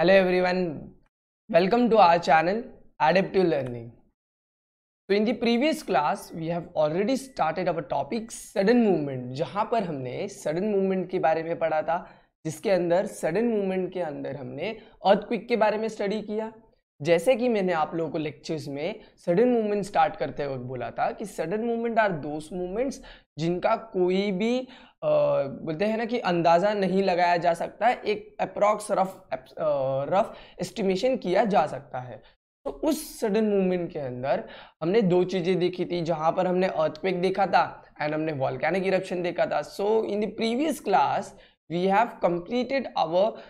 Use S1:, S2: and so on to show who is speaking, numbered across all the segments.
S1: Hello everyone welcome to our channel adaptive learning तो in the previous class we have already started our topic sudden movement जहाँ पर हमने sudden movement के बारे में पढ़ा था जिसके अंदर सडन मूवमेंट के अंदर हमने अर्थ क्विक के बारे में स्टडी किया जैसे कि मैंने आप लोगों को लेक्चर्स में सडन मूवमेंट स्टार्ट करते वक्त बोला था कि sudden movement are those movements जिनका कोई भी आ, बोलते हैं ना कि अंदाज़ा नहीं लगाया जा सकता एक अप्रॉक्स रफ रफ एस्टिमेशन किया जा सकता है तो उस सडन मूवमेंट के अंदर हमने दो चीज़ें देखी थी जहाँ पर हमने अर्थक्वेक देखा था एंड हमने वॉलैनिक इरप्शन देखा था so in the previous class we have completed our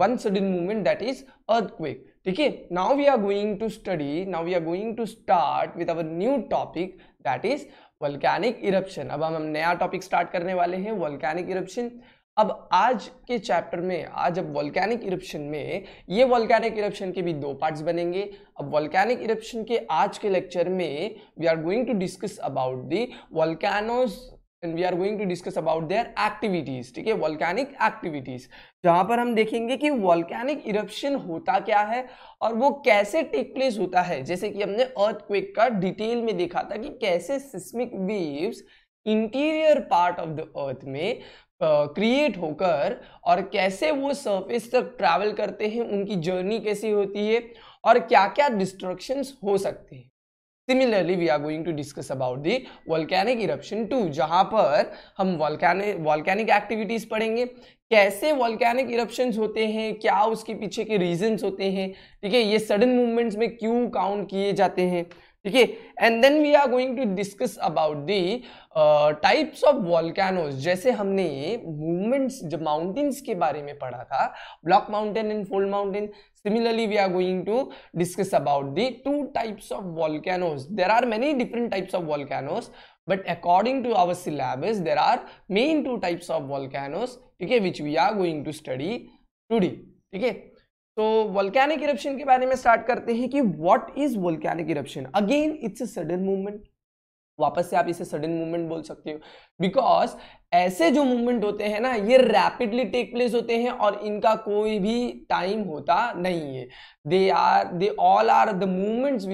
S1: one sudden movement that is earthquake ठीक है now we are going to study now we are going to start with our new topic that is volcanic eruption अब हम हम नया topic start करने वाले हैं वल्कैनिक eruption अब आज के चैप्टर में आज अब वॉल्कैनिक इरप्शन में ये वॉल्कैनिक इरप्शन के भी दो पार्ट्स बनेंगे अब वॉल्कैनिक इरप्शन के आज के लेक्चर में we are going to discuss about the volcanoes and we are going to discuss about their activities ठीक है वॉल्केनिक एक्टिविटीज जहां पर हम देखेंगे कि वॉल्केनिक इरप्शन होता क्या है और वो कैसे टेक प्लेस होता है जैसे कि हमने अर्थक्वेक का डिटेल में देखा था कि कैसे seismic waves interior part of the earth में क्रिएट uh, होकर और कैसे वो सरफेस तक ट्रैवल करते हैं उनकी जर्नी कैसी होती है और क्या क्या डिस्ट्रक्शंस हो सकते हैं similarly we are going to discuss about the volcanic eruption too जहाँ पर हम वॉल्केनिक वॉल्केनिक एक्टिविटीज पढ़ेंगे कैसे वॉल्केनिक इरप्शन होते हैं क्या उसके पीछे के रीजन्स होते हैं ठीक है ये सडन मूवमेंट्स में क्यों काउंट किए जाते हैं ठीक है and then we are going to discuss about the types of volcanoes जैसे हमने मूवमेंट्स जब माउंटेन्स के बारे में पढ़ा था block mountain and fold mountain similarly we are going to discuss about the two types of volcanoes there are many different types of but according to our syllabus there are main two types of types ठीक है which we are going to study today ठीक है तो volcanic eruption के बारे में start करते हैं कि what is volcanic eruption again it's a sudden movement वापस से आप इसे सडन मूवमेंट बोल सकते हो बिकॉज ऐसे जो मूवमेंट होते हैं ना ये रैपिडली टेक प्लेस होते हैं और इनका कोई भी टाइम होता नहीं है they are they all are the movements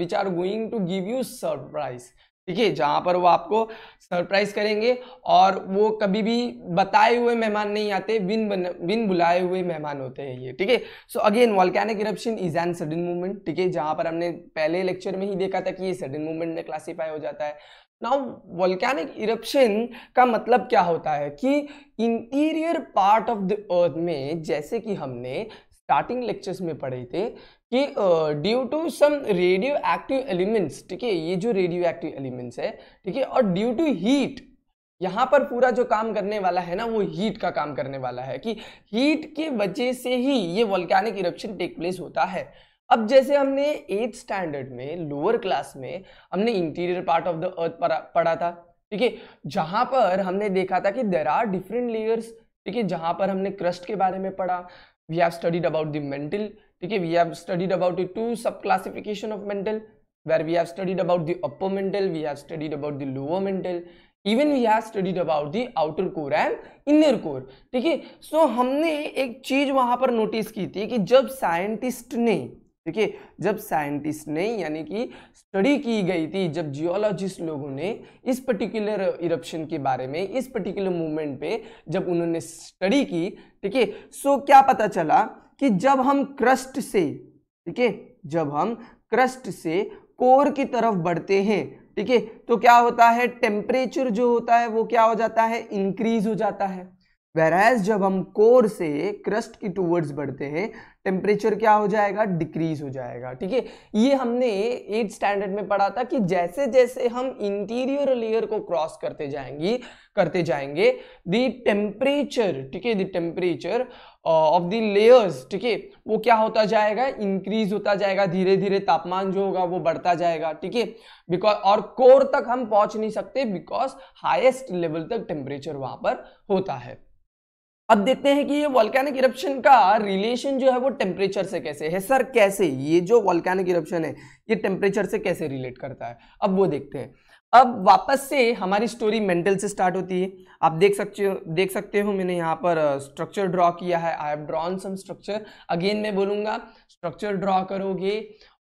S1: which are going to give you surprise ठीक है जहाँ पर वो आपको सरप्राइज करेंगे और वो कभी भी बताए हुए मेहमान नहीं आते बिन बिन बुलाए हुए मेहमान होते हैं ये ठीक है so again volcanic eruption is an sudden movement ठीक है जहाँ पर हमने पहले लेक्चर में ही देखा था कि ये सडन मूवमेंट में क्लासीफाई हो जाता है नाउ वॉल्कैनिक इरप्शन का मतलब क्या होता है कि interior part of the earth में जैसे कि हमने स्टार्टिंग लेक्चर्स में पढ़े थे कि due to some radio active elements ठीक है ये जो रेडियो एक्टिव एलिमेंट्स है ठीक है और ड्यू टू हीट यहाँ पर पूरा जो काम करने वाला है ना वो हीट का काम करने वाला है कि हीट के वजह से ही ये वॉल्कैनिक इरप्शन टेक प्लेस होता है अब जैसे हमने एथ स्टैंडर्ड में लोअर क्लास में हमने interior part of the earth पढ़ा था ठीक है जहाँ पर हमने देखा था कि देर आर डिफरेंट लेयर्स ठीक है जहाँ पर हमने क्रस्ट के बारे में पढ़ा we have studied about the mantle ठीक है we have studied about two sub classification of mantle where we have studied about the upper mantle we have studied about the lower mantle even we have studied about the outer core and inner core ठीक है सो हमने एक चीज वहां पर notice की थी कि जब साइंटिस्ट ने ठीक है जब साइंटिस्ट ने यानी कि स्टडी की गई थी जब जियोलॉजिस्ट लोगों ने इस पर्टिकुलर इरप्शन के बारे में इस पर्टिकुलर मूवमेंट पे जब उन्होंने स्टडी की ठीक है सो क्या पता चला कि जब हम क्रस्ट से ठीक है जब हम क्रस्ट से कोर की तरफ बढ़ते हैं ठीक है तो क्या होता है टेम्परेचर जो होता है वो क्या हो जाता है इंक्रीज हो जाता है वेराज जब हम कोर से क्रस्ट की टूवर्ड्स बढ़ते हैं टेम्परेचर क्या हो जाएगा डिक्रीज हो जाएगा ठीक है ये हमने एट स्टैंडर्ड में पढ़ा था कि जैसे जैसे हम इंटीरियर लेयर को क्रॉस करते जाएंगे करते जाएंगे द टेम्परेचर ठीक है the temperature of the layers ठीक है वो क्या होता जाएगा इंक्रीज होता जाएगा धीरे धीरे तापमान जो होगा वो बढ़ता जाएगा ठीक है बिकॉज और कोर तक हम पहुंच नहीं सकते बिकॉज हाइएस्ट लेवल तक टेम्परेचर वहां पर होता है अब देखते हैं कि ये वॉल्कैनिक इरप्शन का रिलेशन जो है वो टेम्परेचर से कैसे है सर कैसे ये जो वॉल्कैनिक इरप्शन है ये टेम्परेचर से कैसे रिलेट करता है अब वो देखते हैं अब वापस से हमारी स्टोरी मेंटल से स्टार्ट होती है आप देख सकते हो देख सकते हो मैंने यहाँ पर स्ट्रक्चर ड्रॉ किया है I have drawn some structure again मैं बोलूँगा स्ट्रक्चर ड्रॉ करोगे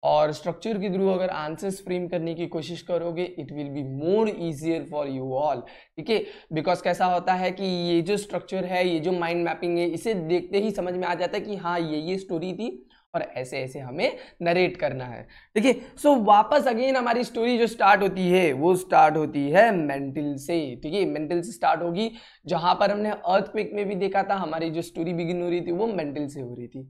S1: और स्ट्रक्चर के थ्रू अगर आंसर्स फ्रेम करने की कोशिश करोगे it will be more easier for you all ठीक है बिकॉज कैसा होता है कि ये जो स्ट्रक्चर है ये जो माइंड मैपिंग है इसे देखते ही समझ में आ जाता है कि हाँ ये ये स्टोरी थी और ऐसे ऐसे हमें नरेट करना है ठीक है सो वापस अगेन हमारी स्टोरी जो स्टार्ट होती है वो स्टार्ट होती है मेंटल से ठीक है मेंटल से स्टार्ट होगी जहां पर हमने अर्थ में भी देखा था हमारी जो स्टोरी बिगिन हो रही थी वो मेंटल से हो रही थी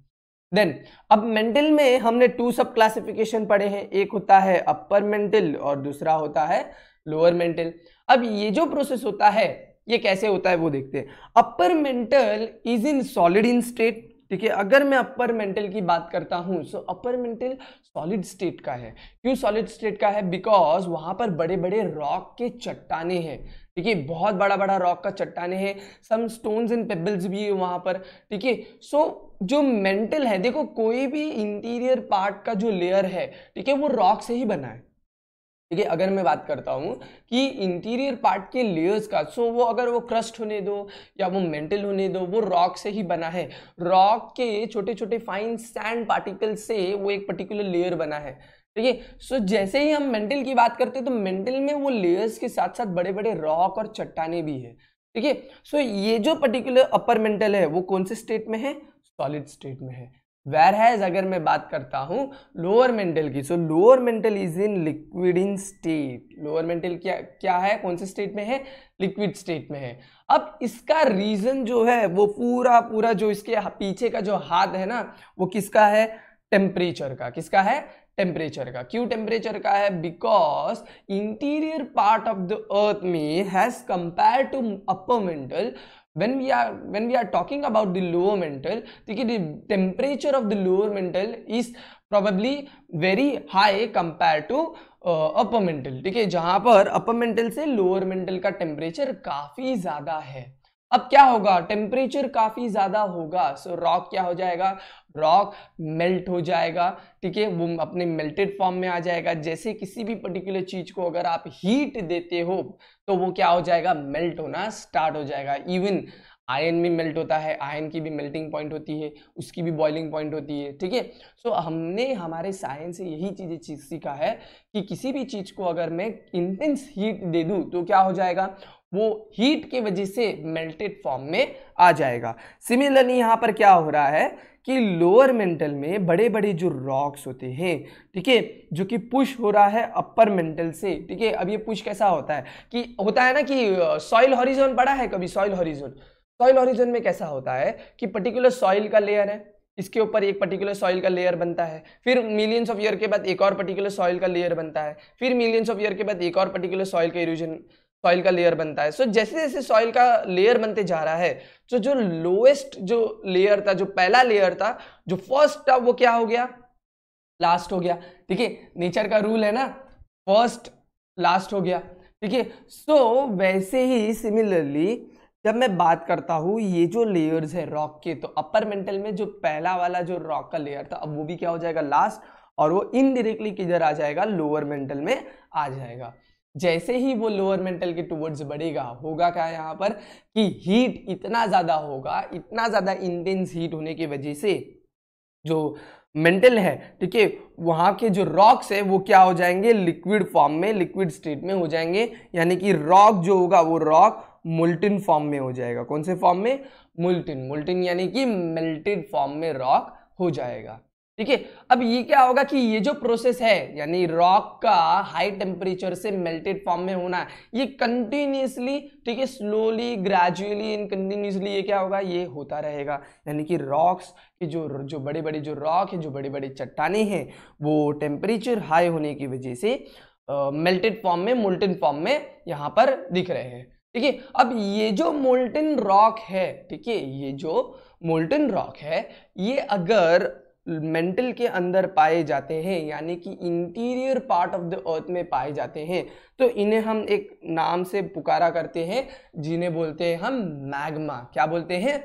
S1: देन अब मेंटल में हमने टू सब क्लासिफिकेशन पढ़े हैं एक होता है अपर मेंटल और दूसरा होता है लोअर मेंटल अब ये जो प्रोसेस होता है ये कैसे होता है वो देखते हैं upper mantle is in solid in state ठीक है अगर मैं अपर मेंटल की बात करता हूँ so upper mantle solid state का है क्यों सॉलिड स्टेट का है बिकॉज वहाँ पर बड़े बड़े रॉक के चट्टाने हैं ठीक है बहुत बड़ा बड़ा रॉक का चट्टाने हैं सम स्टोन्स एंड पेबल्स भी है वहाँ पर ठीक है सो जो मेंटल है देखो कोई भी इंटीरियर पार्ट का जो लेयर है ठीक है वो रॉक से ही बना है ठीक है अगर मैं बात करता हूँ कि इंटीरियर पार्ट के लेयर्स का सो वो अगर वो क्रस्ट होने दो या वो मेंटल होने दो वो रॉक से ही बना है रॉक के छोटे छोटे फाइन सैंड पार्टिकल से वो एक पर्टिकुलर लेयर बना है ठीक है सो जैसे ही हम मेंटल की बात करते हैं तो मेंटल में वो लेयर्स के साथ साथ बड़े बड़े रॉक और चट्टाने भी है ठीक है सो ये जो पर्टिकुलर अपर मेंटल है वो कौन से स्टेट में है सॉलिड स्टेट में है वेर हैज अगर मैं बात करता हूँ लोअर मेंटल की so lower mantle is in liquid in state lower mantle क्या क्या है कौन से स्टेट में है लिक्विड स्टेट में है अब इसका रीज़न जो है वो पूरा पूरा जो इसके पीछे का जो हाथ है ना वो किसका है टेम्परेचर का किसका है टेम्परेचर का क्यों टेम्परेचर का है because interior part of the earth में has compare to upper mantle when we are when we are talking about the lower mental the temperature of the lower mental is probably very high compared to upper mental ठीक है जहां पर upper mental से lower mental का temperature काफी ज्यादा है अब क्या होगा टेम्परेचर काफ़ी ज़्यादा होगा सो so, रॉक क्या हो जाएगा रॉक मेल्ट हो जाएगा ठीक है वो अपने मेल्टेड फॉर्म में आ जाएगा जैसे किसी भी पर्टिकुलर चीज़ को अगर आप हीट देते हो तो वो क्या हो जाएगा मेल्ट होना स्टार्ट हो जाएगा इवन आयन में मेल्ट होता है आयन की भी मेल्टिंग पॉइंट होती है उसकी भी बॉइलिंग पॉइंट होती है ठीक है सो हमने हमारे साइंस से यही चीज़ें चीज सीखा है कि किसी भी चीज़ को अगर मैं इंटेंस हीट दे दूँ तो क्या हो जाएगा वो हीट के वजह से मेल्टेड फॉर्म में आ जाएगा सिमिलरली यहाँ पर क्या हो रहा है कि लोअर मेंटल में बड़े बड़े जो रॉक्स होते हैं ठीक है जो कि पुश हो रहा है अपर मेंटल से ठीक है अब ये पुश कैसा होता है कि होता है ना कि सॉइल हॉरिजोन बड़ा है कभी सॉइल हॉरिजोन सॉइल ऑरिजन में कैसा होता है कि पर्टिकुलर सॉइल का लेयर है इसके ऊपर एक पर्टिकुलर सॉइल का लेयर बनता है फिर मिलियंस ऑफ ईयर के बाद एक और पर्टिकुलर सॉइल का लेयर बनता है फिर मिलियंस ऑफ ईयर के बाद एक और पर्टिकुलर सॉइल का इरोजन सॉइल का लेयर बनता है सो so, जैसे जैसे सॉइल का लेयर बनते जा रहा है तो जो लोएस्ट जो लेयर था जो पहला लेयर था जो फर्स्ट था वो क्या हो गया लास्ट हो गया ठीक है नेचर का रूल है ना फर्स्ट लास्ट हो गया ठीक है सो वैसे ही सिमिलरली जब मैं बात करता हूँ ये जो लेयर्स है रॉक के तो अपर मेंटल में जो पहला वाला जो रॉक का लेयर था अब वो भी क्या हो जाएगा लास्ट और वो इनडिरेक्टली किधर आ जाएगा लोअर मेंटल में आ जाएगा जैसे ही वो लोअर मेंटल के टूवर्ड्स बढ़ेगा होगा क्या यहाँ पर कि हीट इतना ज़्यादा होगा इतना ज़्यादा इंटेंस हीट होने की वजह से जो मेंटल है ठीक है वहाँ के जो रॉक्स है वो क्या हो जाएंगे लिक्विड फॉर्म में लिक्विड स्टेट में हो जाएंगे यानी कि रॉक जो होगा वो रॉक मुल्टिन फॉर्म में हो जाएगा कौन से फॉर्म में मुल्टिन मुल्टिन यानी कि मेल्टेड फॉर्म में रॉक हो जाएगा ठीक है अब ये क्या होगा कि ये जो प्रोसेस है यानी रॉक का हाई टेम्परेचर से मेल्टेड फॉर्म में होना ये कंटिन्यूसली ठीक है स्लोली ग्रेजुअली इन कंटिन्यूसली ये क्या होगा ये होता रहेगा यानी कि रॉक्स के जो जो बड़े बड़े जो रॉक है जो बड़े बड़े चट्टाने हैं वो टेम्परेचर हाई होने की वजह से मेल्टेड फॉर्म में मोल्टेन फॉर्म में यहाँ पर दिख रहे हैं ठीक है अब ये जो मोल्टन रॉक है ठीक है ये जो मोल्टन रॉक है ये अगर मेंटल के अंदर पाए जाते हैं यानी कि interior part of the earth में पाए जाते हैं तो इन्हें हम एक नाम से पुकारा करते हैं जिन्हें बोलते हैं हम मैग्मा क्या बोलते हैं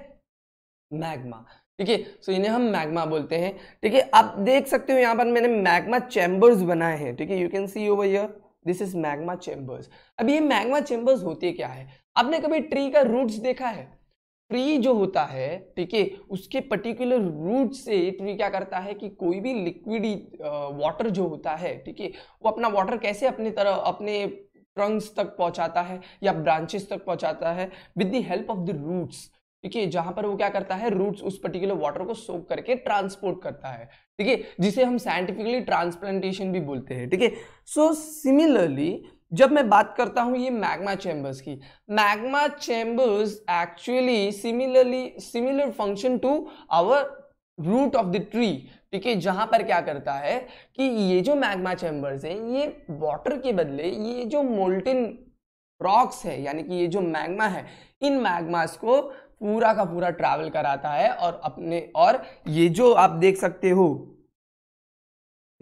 S1: मैग्मा ठीक है सो इन्हें हम मैग्मा बोलते हैं ठीक है आप देख सकते हो यहाँ पर मैंने मैग्मा चैम्बर्स बनाए हैं ठीक है you can see over here this is magma chambers अब ये मैग्मा चेम्बर्स होते क्या है आपने कभी ट्री का रूट्स देखा है ट्री जो होता है ठीक है उसके पर्टिकुलर रूट से ट्री क्या करता है कि कोई भी लिक्विड वाटर जो होता है ठीक है वो अपना वाटर कैसे अपने तरह अपने ट्रंक्स तक पहुंचाता है या ब्रांचेस तक पहुंचाता है with the help of the roots ठीक है जहां पर वो क्या करता है रूट्स उस पर्टिकुलर वाटर को सोक करके ट्रांसपोर्ट करता है ठीक है जिसे हम साइंटिफिकली ट्रांसप्लांटेशन भी बोलते हैं ठीक है सो सिमिलरली जब मैं बात करता हूँ ये मैग्मा चैम्बर्स की magma chambers actually similarly similar function to our root of the tree ठीक है जहां पर क्या करता है कि ये जो मैग्मा चैम्बर्स हैं ये वाटर के बदले ये जो मोल्टिन रॉक्स है यानी कि ये जो मैग्मा है इन मैग्मास को पूरा का पूरा ट्रैवल कराता है और अपने और ये जो आप देख सकते हो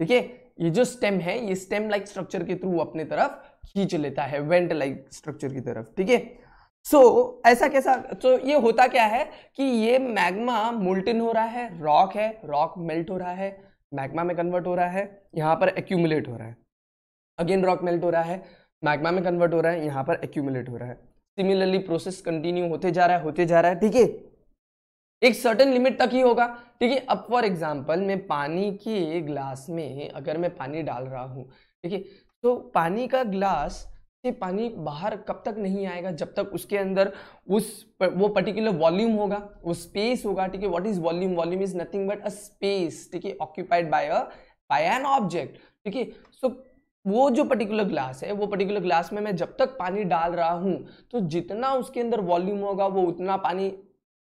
S1: ठीक है ये जो स्टेम है ये स्टेम लाइक स्ट्रक्चर के थ्रू अपने तरफ खींच लेता है वेंट लाइक स्ट्रक्चर की तरफ ठीक है सो ऐसा कैसा तो so, ये होता क्या है कि ये मैग्मा मोल्टिन हो रहा है रॉक है रॉक मेल्ट हो रहा है मैग्मा में कन्वर्ट हो रहा है यहां पर एक्यूमुलेट हो रहा है अगेन रॉक मेल्ट हो रहा है मैग्मा में कन्वर्ट हो रहा है यहां पर एक्यूमुलेट हो रहा है सिमिलरली प्रोसेस कंटिन्यू होते जा रहा है होते जा रहा है ठीक है एक सर्टन लिमिट तक ही होगा ठीक है अब फॉर एग्जाम्पल मैं पानी के ग्लास में अगर मैं पानी डाल रहा हूँ ठीक है तो पानी का ग्लास से पानी बाहर कब तक नहीं आएगा जब तक उसके अंदर उस वो पर्टिकुलर वॉल्यूम होगा वो स्पेस होगा ठीक है what is volume volume is nothing but a space ठीक है occupied by a by an object ठीक है सो वो जो पर्टिकुलर ग्लास है वो पर्टिकुलर ग्लास में मैं जब तक पानी डाल रहा हूँ तो जितना उसके अंदर वॉल्यूम होगा वो उतना पानी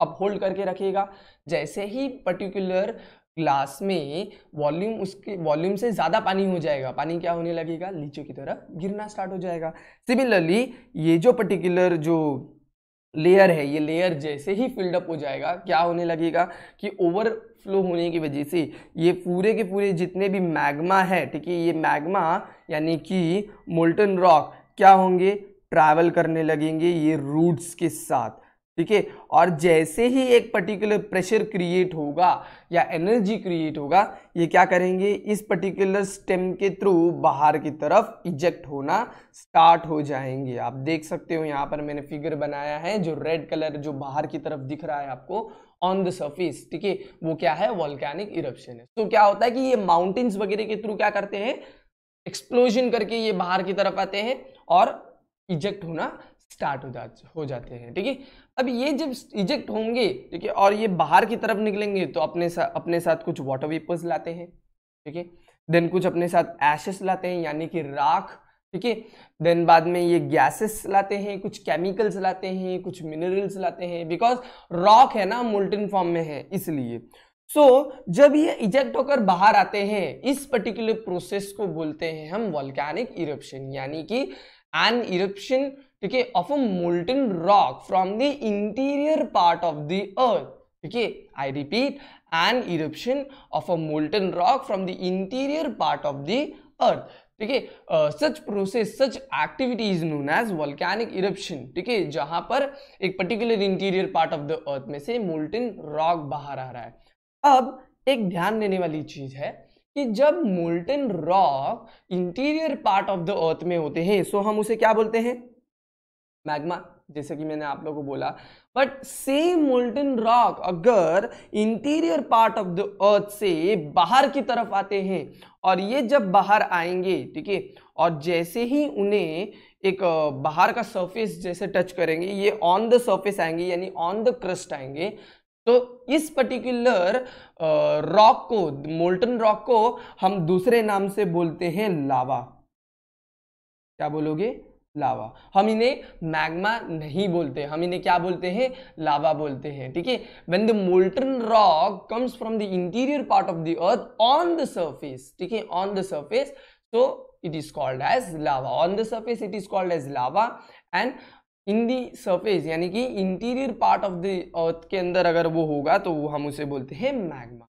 S1: अपहोल्ड करके रखेगा जैसे ही पर्टिकुलर ग्लास में वॉल्यूम उसके वॉल्यूम से ज़्यादा पानी हो जाएगा पानी क्या होने लगेगा लीचू की तरह गिरना स्टार्ट हो जाएगा सिमिलरली ये जो पर्टिकुलर जो लेयर है ये लेयर जैसे ही फिल्डअप हो जाएगा क्या होने लगेगा कि ओवरफ्लो होने की वजह से ये पूरे के पूरे जितने भी मैग्मा है ठीक है ये मैग्मा यानी कि मोल्टन रॉक क्या होंगे ट्रैवल करने लगेंगे ये रूट्स के साथ ठीक है और जैसे ही एक पर्टिकुलर प्रेशर क्रिएट होगा या एनर्जी क्रिएट होगा ये क्या करेंगे इस पर्टिकुलर स्टेम के थ्रू बाहर की तरफ इजेक्ट होना स्टार्ट हो जाएंगे आप देख सकते हो यहाँ पर मैंने फिगर बनाया है जो रेड कलर जो बाहर की तरफ दिख रहा है आपको ऑन द सर्फेस ठीक है वो क्या है वॉल्कैनिक इरप्शन है तो क्या होता है कि ये माउंटेन्स वगैरह के थ्रू क्या करते हैं एक्सप्लोजन करके ये बाहर की तरफ आते हैं और इजेक्ट होना स्टार्ट हो जा हो जाते हैं ठीक है अब ये जब इजेक्ट होंगे ठीक है और ये बाहर की तरफ निकलेंगे तो अपने सा, अपने साथ कुछ वाटर वेपर्स लाते हैं ठीक है देन कुछ अपने साथ एशेस लाते हैं यानी कि राख ठीक है देन बाद में ये गैसेस लाते हैं कुछ केमिकल्स लाते हैं कुछ मिनरल्स लाते हैं बिकॉज रॉक है ना मोल्टन फॉर्म में है इसलिए सो so, जब ये इजेक्ट होकर बाहर आते हैं इस पर्टिकुलर प्रोसेस को बोलते हैं हम वॉल्कैनिक इरप्शन यानी कि एन इरप्शन ठीक है of a molten rock from the interior part of the earth ठीक है I repeat an eruption of a molten rock from the interior part of the earth ठीक है such process such activity is known as volcanic eruption ठीक है जहां पर एक particular interior part of the earth में से मोल्टन रॉक बाहर आ रहा है अब एक ध्यान देने वाली चीज है कि जब molten rock interior part of the earth में होते हैं सो हम उसे क्या बोलते हैं मैग्मा जैसे कि मैंने आप लोगों को बोला बट सेम मोल्टन रॉक अगर interior part of the earth से बाहर की तरफ आते हैं और ये जब बाहर आएंगे ठीक है और जैसे ही उन्हें एक बाहर का सरफेस जैसे टच करेंगे ये ऑन द सरफेस आएंगे यानी ऑन द क्रस्ट आएंगे तो इस पर्टिकुलर रॉक को मोल्टन रॉक को हम दूसरे नाम से बोलते हैं लावा क्या बोलोगे लावा हम इन्हें मैग्मा नहीं बोलते हम इन्हें क्या बोलते हैं लावा बोलते हैं ठीक है when the molten rock comes from the interior part of the earth on the surface ठीक है ऑन द सर्फेस तो it is called as lava on the surface it is called as lava and in the surface यानी कि interior part of the earth के अंदर अगर वो होगा तो वो हम उसे बोलते हैं मैग्मा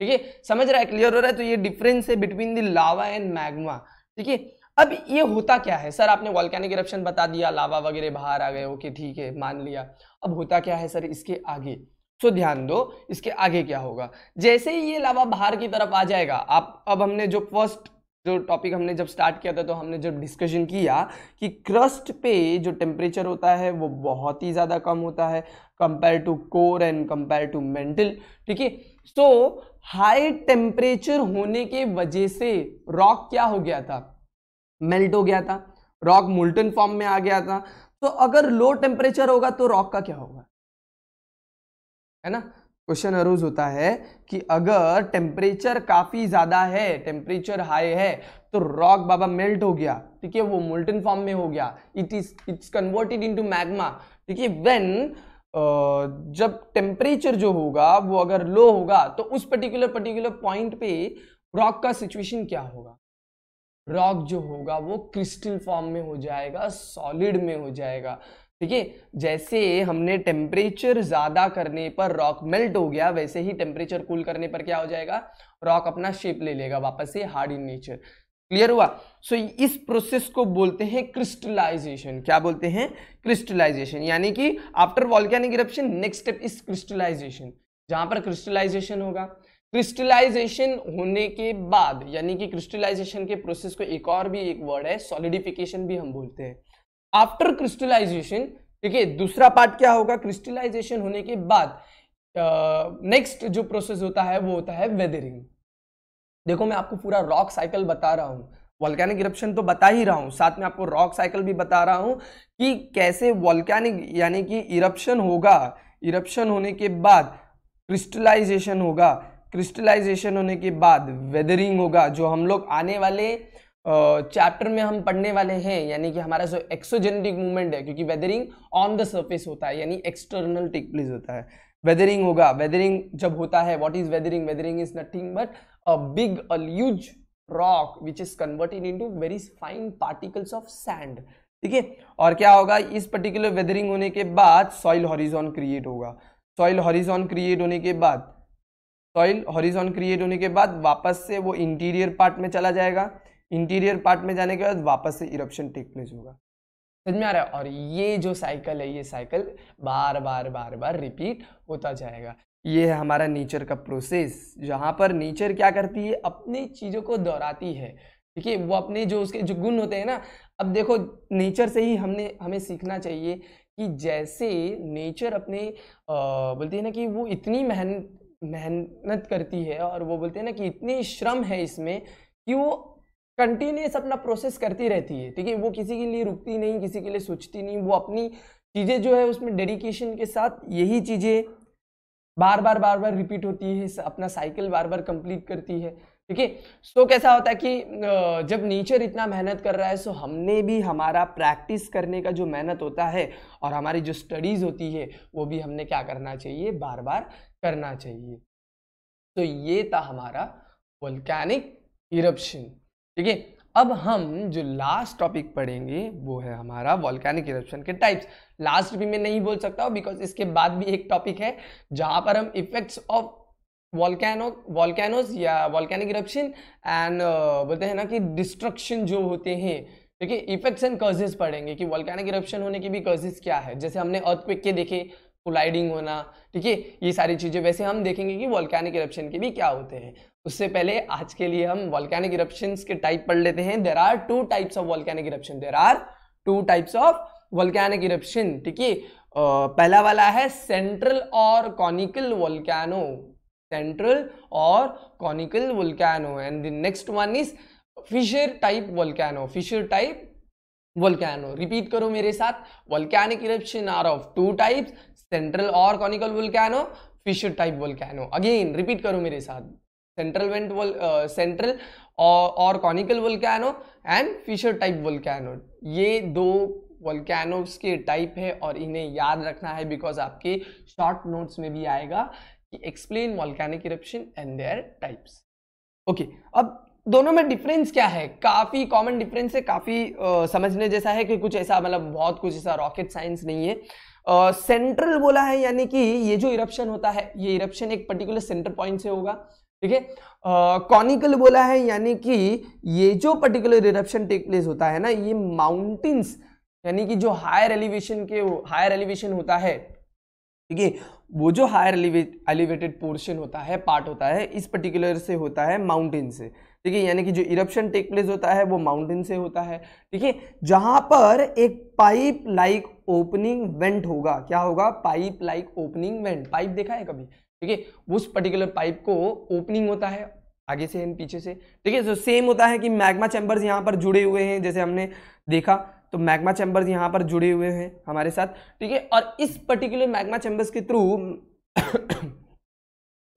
S1: ठीक है समझ रहा है क्लियर हो रहा है तो ये डिफरेंस है between the lava and magma ठीक है अब ये होता क्या है सर आपने वॉल्कैनिक इरप्शन बता दिया लावा वगैरह बाहर आ गए ओके ठीक है मान लिया अब होता क्या है सर इसके आगे तो ध्यान दो इसके आगे क्या होगा जैसे ही ये लावा बाहर की तरफ आ जाएगा आप अब हमने जो फर्स्ट जो टॉपिक हमने जब स्टार्ट किया था तो हमने जब डिस्कशन किया कि क्रस्ट पे जो टेम्परेचर होता है वो बहुत ही ज़्यादा कम होता है compare to core and compare to mantle ठीक है सो हाई टेम्परेचर होने के वजह से रॉक क्या हो गया था मेल्ट हो गया था रॉक मोल्टन फॉर्म में आ गया था तो अगर लो टेम्परेचर होगा तो रॉक का क्या होगा है ना क्वेश्चन अरोज होता है कि अगर टेम्परेचर काफी ज्यादा है टेम्परेचर हाई है तो रॉक बाबा मेल्ट हो गया ठीक है वो मोल्टन फॉर्म में हो गया it is it's converted into magma ठीक है व्हेन जब टेम्परेचर जो होगा वो अगर लो होगा तो उस पर्टिकुलर पर्टिकुलर पॉइंट पे रॉक का सिचुएशन क्या होगा रॉक जो होगा वो क्रिस्टल फॉर्म में हो जाएगा सॉलिड में हो जाएगा ठीक है जैसे हमने टेम्परेचर ज़्यादा करने पर रॉक मेल्ट हो गया वैसे ही टेम्परेचर कूल करने पर क्या हो जाएगा रॉक अपना शेप ले लेगा वापस से हार्ड इन नेचर क्लियर हुआ सो so, इस प्रोसेस को बोलते हैं क्रिस्टलाइजेशन क्या बोलते हैं क्रिस्टलाइजेशन यानी कि after volcanic eruption next step is crystallization जहां पर क्रिस्टलाइजेशन होगा क्रिस्टलाइजेशन होने के बाद यानी कि क्रिस्टलाइजेशन के प्रोसेस को एक और भी एक वर्ड है सॉलिडिफिकेशन भी हम बोलते हैं आफ्टर क्रिस्टलाइजेशन ठीक है दूसरा पार्ट क्या होगा क्रिस्टलाइजेशन होने के बाद नेक्स्ट uh, जो प्रोसेस होता है वो होता है वेदरिंग देखो मैं आपको पूरा रॉक साइकिल बता रहा हूँ वॉल्कैनिक इरप्शन तो बता ही रहा हूँ साथ में आपको रॉक साइकिल भी बता रहा हूँ कि कैसे वॉल्कैनिक यानी कि इरप्शन होगा इरप्शन होने के बाद क्रिस्टलाइजेशन होगा क्रिस्टलाइजेशन होने के बाद वेदरिंग होगा जो हम लोग आने वाले चैप्टर में हम पढ़ने वाले हैं यानी कि हमारा जो एक्सोजेनेटिक मूवमेंट है क्योंकि वेदरिंग ऑन द सर्फेस होता है यानी एक्सटर्नल टेक प्लेस होता है वेदरिंग होगा वेदरिंग जब होता है what is weathering weathering is nothing but a big a loose rock which is converted into very fine particles of sand ठीक है और क्या होगा इस पर्टिकुलर वेदरिंग होने के बाद सॉइल हॉरिजॉन क्रिएट होगा सॉइल हॉरिजॉन क्रिएट होने के बाद सॉइल हॉरिजॉन क्रिएट होने के बाद वापस से वो इंटीरियर पार्ट में चला जाएगा इंटीरियर पार्ट में जाने के बाद वापस से इरप्शन टेक प्लेस होगा समझ में आ रहा है और ये जो साइकिल है ये साइकिल बार बार बार बार रिपीट होता जाएगा ये है हमारा नेचर का प्रोसेस जहाँ पर नेचर क्या करती है अपनी चीज़ों को दोहराती है ठीक है वो अपने जो उसके जो गुण होते हैं ना अब देखो नेचर से ही हमने हमें सीखना चाहिए कि जैसे नेचर अपने आ, बोलती है ना कि वो इतनी मेहनत मेहनत करती है और वो बोलते हैं ना कि इतनी श्रम है इसमें कि वो कंटिन्यूस अपना प्रोसेस करती रहती है ठीक है वो किसी के लिए रुकती नहीं किसी के लिए सोचती नहीं वो अपनी चीज़ें जो है उसमें डेडिकेशन के साथ यही चीज़ें बार बार बार बार रिपीट होती है अपना साइकिल बार बार कंप्लीट करती है ठीक है सो कैसा होता है कि जब नेचर इतना मेहनत कर रहा है सो हमने भी हमारा प्रैक्टिस करने का जो मेहनत होता है और हमारी जो स्टडीज़ होती है वो भी हमने क्या करना चाहिए बार बार करना चाहिए तो ये था हमारा वोल्केनिक इरप्शन ठीक है अब हम जो लास्ट टॉपिक पढ़ेंगे वो है हमारा वॉल्कैनिक इरप्शन के टाइप्स लास्ट भी मैं नहीं बोल सकता हूँ बिकॉज इसके बाद भी एक टॉपिक है जहाँ पर हम इफेक्ट्स ऑफ वॉल्कैनो वॉल्कैनोज या वॉल्कैनिक इरप्शन एंड बोलते हैं ना कि डिस्ट्रक्शन जो होते हैं ठीक है इफेक्ट्स एंड कॉजेज पढ़ेंगे कि वॉल्कैनिक इरप्शन होने के भी कर्जेस क्या है जैसे हमने अर्थक्विक के देखे कोलाइडिंग होना ठीक है ये सारी चीज़ें वैसे हम देखेंगे कि वॉल्कैनिक इरप्शन के भी क्या होते हैं उससे पहले आज के लिए हम वॉल्कैनिक इरप्शन के टाइप पढ़ लेते हैं there are two types of volcanic eruption there are two types of volcanic eruption ठीक है पहला वाला है सेंट्रल और कॉनिकल वॉल्कैनो सेंट्रल और conical volcano and the next one is fissure type volcano fissure type volcano repeat करो मेरे साथ volcanic eruption are of two types central और conical volcano fissure type volcano again repeat करो मेरे साथ central vent वोल central और conical volcano and fissure type volcano ये दो वोल्केनोज के टाइप है और इन्हें याद रखना है बिकॉज आपके शॉर्ट नोट्स में भी आएगा कि explain volcanic eruption and their types okay अब दोनों में डिफरेंस क्या है काफ़ी कॉमन डिफरेंस है काफ़ी समझने जैसा है कि कुछ ऐसा मतलब बहुत कुछ ऐसा रॉकेट साइंस नहीं है सेंट्रल uh, बोला है यानी कि ये जो इरप्शन होता है ये इरप्शन एक पर्टिकुलर सेंटर पॉइंट से होगा ठीक है कॉनिकल बोला है यानी कि ये जो पर्टिकुलर इरप्शन टेक प्लेस होता है ना ये माउंटेन्स यानी कि जो हायर एलिवेशन के हायर एलिवेशन होता है ठीक है वो जो हायर एलिवेटेड पोर्शन होता है पार्ट होता है इस पर्टिकुलर से होता है माउंटेन से ठीक है यानी कि जो इरप्शन टेक प्लेस होता है वो माउंटेन से होता है ठीक है जहां पर एक पाइप लाइक ओपनिंग वेंट होगा क्या होगा pipe like opening vent pipe देखा है कभी ठीक है उस पर्टिकुलर पाइप को ओपनिंग होता है आगे से एंड पीछे से ठीक है सो सेम होता है कि मैग्मा चैम्बर्स यहाँ पर जुड़े हुए हैं जैसे हमने देखा तो मैग्मा चैम्बर्स यहाँ पर जुड़े हुए हैं हमारे साथ ठीक है और इस पर्टिकुलर मैग्मा चैम्बर्स के थ्रू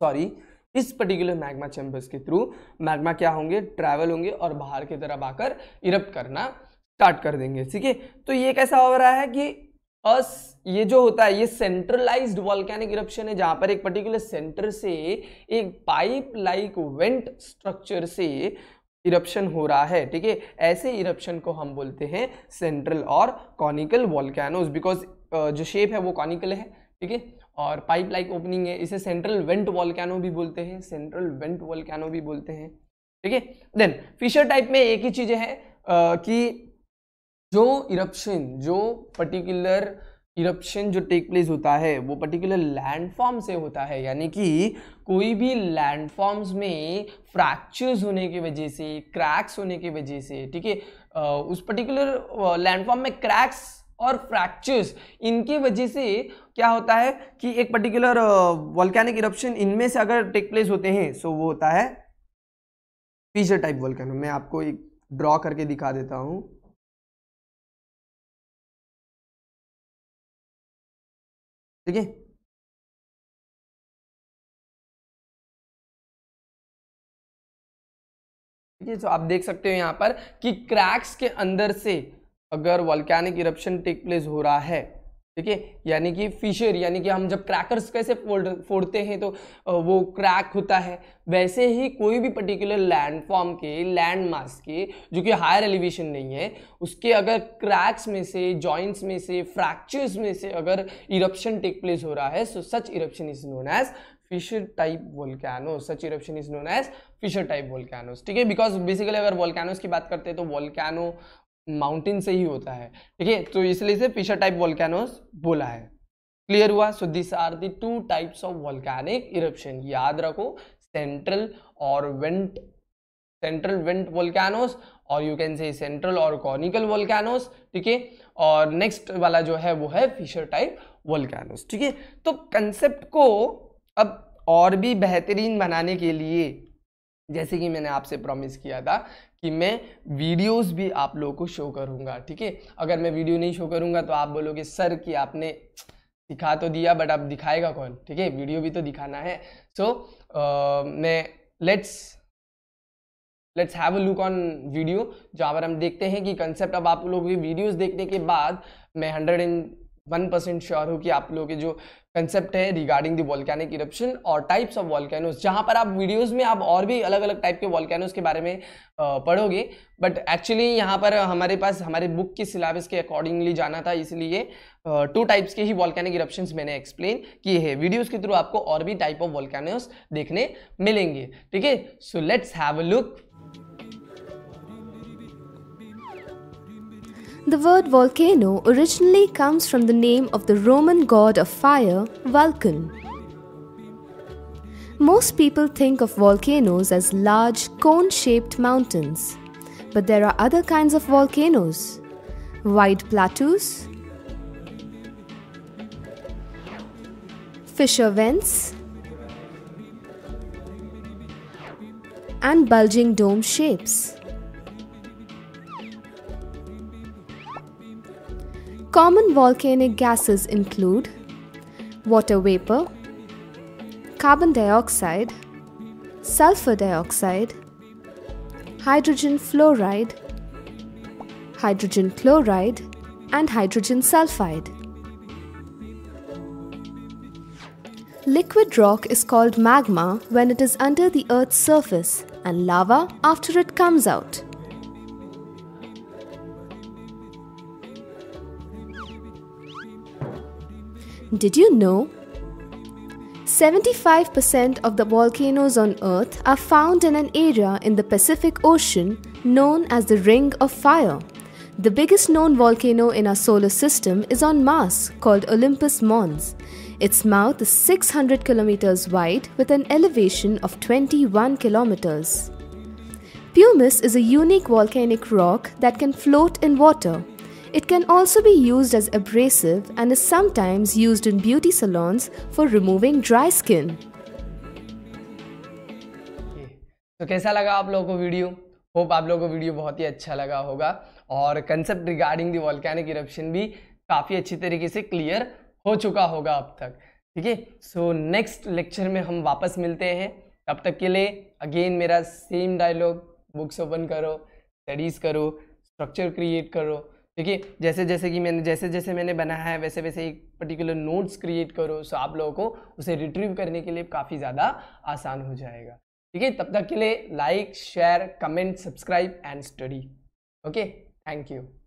S1: सॉरी इस पर्टिकुलर मैग्मा चैम्बर्स के थ्रू मैग्मा क्या होंगे ट्रैवल होंगे और बाहर की तरफ आकर इरप्ट करना स्टार्ट कर देंगे ठीक है तो ये कैसा हो रहा है कि अस ये जो होता है ये सेंट्रलाइज्ड वॉल्कैनिक इरप्शन है जहां पर एक पर्टिकुलर सेंटर से एक पाइप लाइक वेंट स्ट्रक्चर से इरप्शन हो रहा है ठीक है ऐसे इरप्शन को हम बोलते हैं सेंट्रल और कॉनिकल वॉल्कैनोज बिकॉज जो शेप है वो कॉनिकल है ठीक है और पाइप लाइक ओपनिंग है इसे सेंट्रल वेंट वॉल्केनो भी बोलते हैं सेंट्रल वेंट वॉल्केनो भी बोलते हैं ठीक है देन फिशर टाइप में एक ही चीज है आ, कि जो इरप्शन जो पर्टिकुलर इरप्शन जो टेक प्लेस होता है वो पर्टिकुलर लैंडफॉर्म से होता है यानी कि कोई भी लैंडफॉर्म्स में फ्रैक्चर्स होने की वजह से क्रैक्स होने की वजह से ठीक है उस पर्टिकुलर लैंडफॉर्म में क्रैक्स और फ्रैक्चर्स इनकी वजह से क्या होता है कि एक पर्टिकुलर वॉल्कैनिक इरप्शन इनमें से अगर टेक प्लेस होते हैं सो वो होता है फीजर टाइप वॉल्केनो मैं आपको एक ड्रॉ करके दिखा देता हूँ ठीक है ठीक है तो आप देख सकते हो यहाँ पर कि क्रैक्स के अंदर से अगर वॉल्कैनिक इरप्शन टेक प्लेस हो रहा है ठीक है यानी कि फिशर यानी कि हम जब क्रैकर्स कैसे फोड़ फोड़ते हैं तो वो क्रैक होता है वैसे ही कोई भी पर्टिकुलर लैंडफॉर्म के लैंड मास के जो कि हायर एलिवेशन नहीं है उसके अगर क्रैक्स में से जॉइंट्स में से फ्रैक्चर्स में से अगर इरप्शन टेक प्लेस हो रहा है so such eruption is known as fissure type volcanoes such eruption is known as fissure type volcanoes ठीक है बिकॉज बेसिकली अगर वोल्कैनोज की बात करते हैं तो वोल्कैनो माउंटेन से ही होता है ठीक है तो इसलिए से फिशर टाइप वॉल्कैनोस बोला है क्लियर हुआ so this are the two types of volcanic eruption याद रखो सेंट्रल और वेंट सेंट्रल वेंट वॉल्कैनोस और यू कैन से सेंट्रल और कॉनिकल वॉल्कैनोस ठीक है और नेक्स्ट वाला जो है वो है फिशर टाइप वॉल्कैनोस ठीक है तो कंसेप्ट को अब और भी बेहतरीन बनाने के लिए जैसे कि मैंने आपसे प्रॉमिस किया था कि मैं वीडियोस भी आप लोगों को शो करूंगा ठीक है अगर मैं वीडियो नहीं शो करूंगा तो आप बोलोगे सर कि आपने दिखा तो दिया बट अब दिखाएगा कौन ठीक है वीडियो भी तो दिखाना है सो so, uh, मैं let's let's have a look on video जहाँ पर हम देखते हैं कि कंसेप्ट अब आप लोग वीडियोस देखने के बाद मैं hundred and one percent sure हो कि आप लोगों के जो कंसेप्ट है रिगार्डिंग दी वॉल्केनिक इरप्शन और टाइप्स ऑफ वॉलकैनोज जहाँ पर आप वीडियोस में आप और भी अलग अलग टाइप के वॉल्केनोज के बारे में पढ़ोगे बट एक्चुअली यहाँ पर हमारे पास हमारे बुक के सिलेबस के अकॉर्डिंगली जाना था इसलिए टू टाइप्स के ही वॉल्केनिक इरप्शन मैंने एक्सप्लेन किए हैं वीडियोज़ के थ्रू आपको और भी टाइप ऑफ वॉलकैनोज देखने मिलेंगे ठीक है so let's have a look
S2: The word volcano originally comes from the name of the Roman god of fire, Vulcan. Most people think of volcanoes as large cone shaped mountains, but there are other kinds of volcanoes wide plateaus, fissure vents, and bulging dome shapes. Common volcanic gases include water vapor, carbon dioxide, sulfur dioxide, hydrogen fluoride, hydrogen chloride, and hydrogen sulfide. Liquid rock is called magma when it is under the earth's surface and lava after it comes out. Did you know? 75% of the volcanoes on Earth are found in an area in the Pacific Ocean known as the Ring of Fire. The biggest known volcano in our solar system is on Mars called Olympus Mons. Its mouth is 600 kilometers wide with an elevation of 21 kilometers. Pumice is a unique volcanic rock that can float in water It can also be used as abrasive and is sometimes used in beauty salons for removing dry skin.
S1: तो कैसा लगा आप लोगों को video hope आप लोगों को video बहुत ही अच्छा लगा होगा और concept regarding the volcanic eruption भी काफ़ी अच्छी तरीके से क्लियर हो चुका होगा अब तक ठीक है सो नेक्स्ट लेक्चर में हम वापस मिलते हैं तब तक के लिए अगेन मेरा सेम डायलॉग बुक्स ओपन करो स्टडीज़ करो स्ट्रक्चर क्रिएट करो क्योंकि जैसे जैसे कि मैंने जैसे जैसे मैंने बनाया है वैसे वैसे एक पर्टिकुलर नोट्स क्रिएट करो सो तो आप लोगों को उसे रिट्रीव करने के लिए काफ़ी ज़्यादा आसान हो जाएगा ठीक है तब तक के लिए like share comment subscribe and study okay thank you